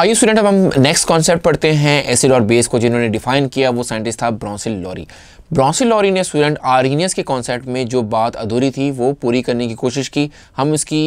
आइए स्टूडेंट अब हम नेक्स्ट कॉन्सेप्ट पढ़ते हैं एसिड और बेस को जिन्होंने डिफाइन किया वो साइंटिस्ट था ब्रॉन्सिल लॉरी ब्रॉन्सिल लॉरी ने स्टूडेंट आरिनियस के कॉन्सेप्ट में जो बात अधूरी थी वो पूरी करने की कोशिश की हम इसकी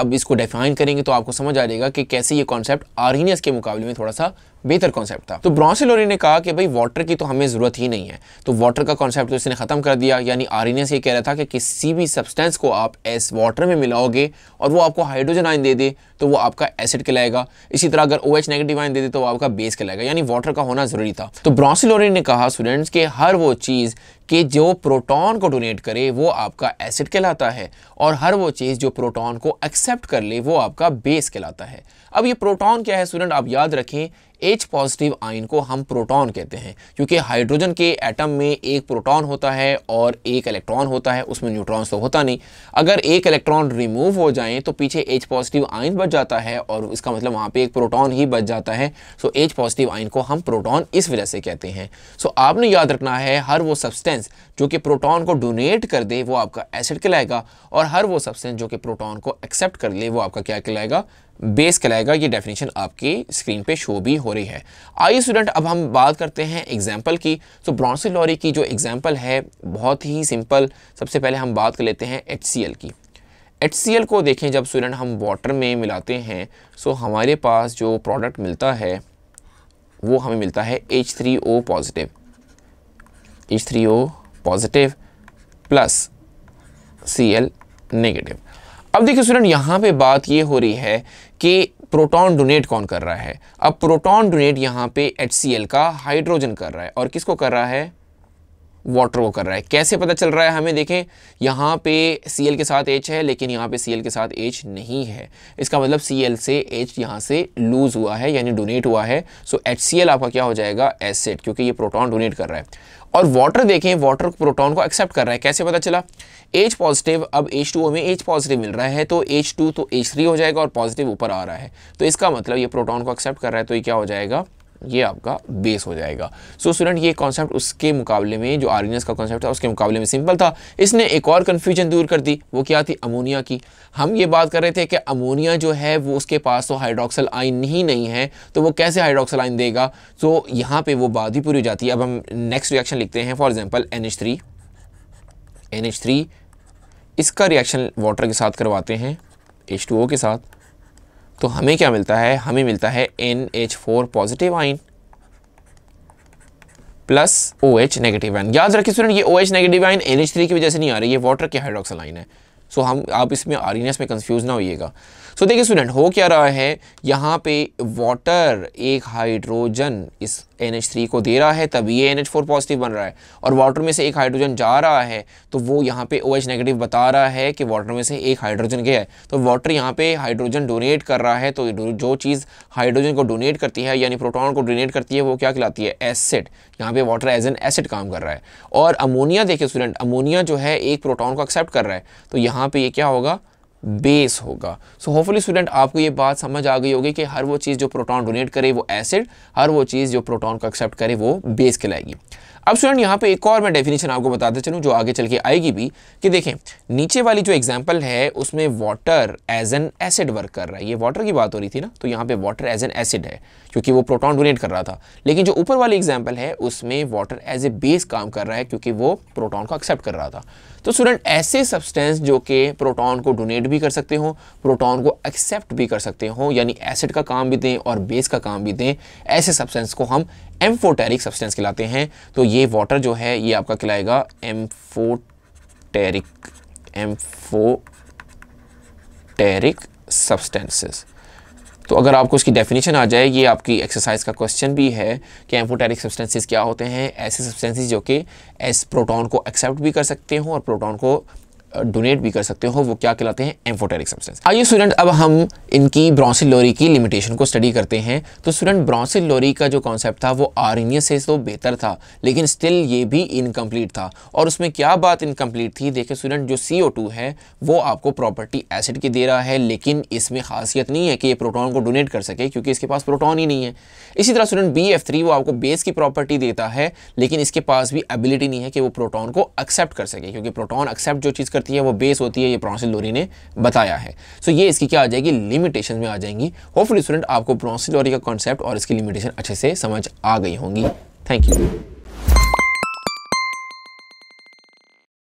अब इसको डिफाइन करेंगे तो आपको समझ आ जाएगा कि कैसे ये कॉन्सेप्ट आरिनियस के मुकाबले में थोड़ा सा बेहतर कॉन्सेप्ट था तो ब्रॉन्सिलोरी ने कहा कि भाई वाटर की तो हमें ज़रूरत ही नहीं है तो वाटर का कॉन्सेप्ट तो इसने ख़त्म कर दिया यानी आरिनियस e ये कह रहा था कि किसी भी सब्सटेंस को आप एस वाटर में मिलाओगे और वो आपको हाइड्रोजन आयन दे दे तो वो आपका एसिड कहलाएगा इसी तरह अगर ओ एच नेगेटिव आयन दे दे तो वो आपका बेस कहलाएगा यानी वाटर का होना ज़रूरी था तो ब्रॉन्सिलोरी ने कहा स्टूडेंट्स के हर वो चीज़ कि जो प्रोटॉन को डोनेट करे वो आपका एसिड कहलाता है और हर वो चीज़ जो प्रोटॉन को एक्सेप्ट कर ले वो आपका बेस कहलाता है अब ये प्रोटॉन क्या है स्टूडेंट आप याद रखें एच पॉजिटिव आयन को हम प्रोटॉन कहते हैं क्योंकि हाइड्रोजन के एटम में एक प्रोटॉन होता है और एक इलेक्ट्रॉन होता है उसमें न्यूट्रॉन्स तो होता नहीं अगर एक इलेक्ट्रॉन रिमूव हो जाए तो पीछे एच पॉजिटिव आयन बच जाता है और इसका मतलब वहाँ पे एक प्रोटॉन ही बच जाता है सो एच पॉजिटिव आयन को हम प्रोटॉन इस वजह से कहते हैं सो आपने याद रखना है हर वो सब्सटेंस सब्सटेंस जो कि प्रोटॉन को डोनेट कर दे वो आपका एसिड कहलाएगा और हर वो सब्सटेंस जो कि प्रोटॉन को एक्सेप्ट कर ले वो आपका क्या कहलाएगा बेस कहलाएगा ये डेफिनेशन आपकी स्क्रीन पे शो भी हो रही है आइए स्टूडेंट अब हम बात करते हैं एग्जाम्पल की तो ब्रॉन्सिलोरी की जो एग्जाम्पल है बहुत ही सिंपल सबसे पहले हम बात कर लेते हैं एच की एच को देखें जब स्टूडेंट हम वाटर में मिलाते हैं सो हमारे पास जो प्रोडक्ट मिलता है वो हमें मिलता है H positive H3O positive plus C L negative अब देखिए स्टूडेंट यहाँ पे बात ये हो रही है कि प्रोटॉन डोनेट कौन कर रहा है अब प्रोटॉन डोनेट यहाँ पे एच का हाइड्रोजन कर रहा है और किसको कर रहा है वाटर वो कर रहा है कैसे पता चल रहा है हमें देखें यहाँ पे सी के साथ एच है लेकिन यहाँ पे सी के साथ एच नहीं है इसका मतलब सी से एच यहाँ से लूज़ हुआ है यानी डोनेट हुआ है सो एच आपका क्या हो जाएगा एसिड क्योंकि ये प्रोटॉन डोनेट कर रहा है और वाटर देखें वाटर प्रोटॉन को एक्सेप्ट कर रहा है कैसे पता चला एच पॉजिटिव अब एच टू में एच पॉजिटिव मिल रहा है तो एच टू तो एच थ्री हो जाएगा और पॉजिटिव ऊपर आ रहा है तो इसका मतलब ये प्रोटॉन को एक्सेप्ट कर रहा है तो ये क्या हो जाएगा ये आपका बेस हो जाएगा सो so, स्टूडेंट ये कॉन्सेप्ट उसके मुकाबले में जो आरएनएस का कॉन्सेप्ट था उसके मुकाबले में सिंपल था इसने एक और कन्फ्यूजन दूर कर दी वो क्या थी अमोनिया की हम ये बात कर रहे थे कि अमोनिया जो है वो उसके पास तो हाइड्रोक्सल आइन ही नहीं है तो वो कैसे हाइड्रोक्सल आइन देगा तो so, यहाँ पर वो बात ही पूरी हो जाती है अब हम नेक्स्ट रिएक्शन लिखते हैं for example N H three N H three इसका रिएक्शन वाटर के साथ करवाते हैं एच टू ओ के साथ तो हमें क्या मिलता है हमें मिलता है N H four positive ion plus O H negative ion याद रखिए स्टूडेंट ये O H negative ion N H three की वजह से नहीं आ रही है वाटर की हाइड्रोक्सल आइन है सो हम आप इसमें आर e में कंफ्यूज ना होइएगा सो देखिए स्टूडेंट हो क्या रहा है यहाँ पे वाटर एक हाइड्रोजन इस एन एच थ्री को दे रहा है तब ये एन एच फोर पॉजिटिव बन रहा है और वाटर में से एक हाइड्रोजन जा रहा है तो वो यहाँ पे ओ एच नेगेटिव बता रहा है कि वाटर में से एक हाइड्रोजन गया है तो वाटर यहाँ पे हाइड्रोजन डोनेट कर रहा है तो जो चीज़ हाइड्रोजन को डोनेट करती है यानी प्रोटॉन को डोनेट करती है वो क्या कहलाती है एसिड यहाँ पे वाटर एज एन एसिड काम कर रहा है और अमोनिया देखिए स्टूडेंट अमोनिया जो है एक प्रोटोन को एक्सेप्ट कर रहा है तो यहाँ पर ये क्या होगा बेस होगा सो होपफुली स्टूडेंट आपको ये बात समझ आ गई होगी कि हर वो चीज़ जो प्रोटॉन डोनेट करे वो एसिड हर वो चीज़ जो प्रोटॉन को एक्सेप्ट करे वो बेस कहलाएगी अब स्टूडेंट यहाँ पे एक और मैं डेफिनेशन आपको बताते चलूँ जो आगे चल के आएगी भी कि देखें नीचे वाली जो एग्जाम्पल है उसमें water as an acid work कर रहा है ये वाटर की बात हो रही थी ना तो यहाँ पे वाटर एज एन एसिड है क्योंकि वो प्रोटॉन डोनेट कर रहा था लेकिन जो ऊपर वाली एग्जाम्पल है उसमें वाटर एज ए बेस काम कर रहा है क्योंकि वो प्रोटॉन को एक्सेप्ट कर रहा था तो स्टूडेंट ऐसे सब्सटेंस जो कि प्रोटॉन को डोनेट भी कर सकते हो प्रोटॉन को एक्सेप्ट भी कर सकते हो यानी एसिड का काम भी दें और बेस का काम भी दें ऐसे सब्सटेंस को हम एम्फोटेरिक सब्सटेंस कहलाते हैं तो ये वाटर जो है ये आपका कहलाएगा एम्फोटेरिक एम्फोटेरिक सब्सटेंसेस तो अगर आपको इसकी डेफिनेशन आ जाए ये आपकी एक्सरसाइज का क्वेश्चन भी है कि एम्फोटेरिक सब्सटेंसेस क्या होते हैं ऐसे सब्सटेंसेस जो कि एस प्रोटॉन को एक्सेप्ट भी कर सकते हो और प्रोटॉन को डोनेट भी कर सकते हो वो क्या कहलाते हैं एम्फोटेरिक सब्सटेंस आइए स्टूडेंट अब हम इनकी ब्रॉन्सिल लोरी की लिमिटेशन को स्टडी करते हैं तो स्टूडेंट ब्रॉन्सिल लोरी का जो कॉन्सेप्ट था वो आरिनियस से तो बेहतर था लेकिन स्टिल ये भी इनकम्प्लीट था और उसमें क्या बात इनकम्प्लीट थी देखिए स्टूडेंट जो सी है वो आपको प्रॉपर्टी एसिड की दे रहा है लेकिन इसमें खासियत नहीं है कि ये प्रोटोन को डोनेट कर सके क्योंकि इसके पास प्रोटोन ही नहीं है इसी तरह स्टूडेंट बी वो आपको बेस की प्रॉपर्टी देता है लेकिन इसके पास भी एबिलिटी नहीं है कि वो प्रोटोन को एक्सेप्ट कर सके क्योंकि प्रोटोन एक्सेप्ट जो चीज़ कर करती है वो बेस होती है ये प्रोनसिल लोरी ने बताया है सो so, ये इसकी क्या आ जाएगी लिमिटेशन में आ जाएंगी होपफुली स्टूडेंट आपको प्रोनसिल लोरी का कॉन्सेप्ट और इसकी लिमिटेशन अच्छे से समझ आ गई होंगी थैंक यू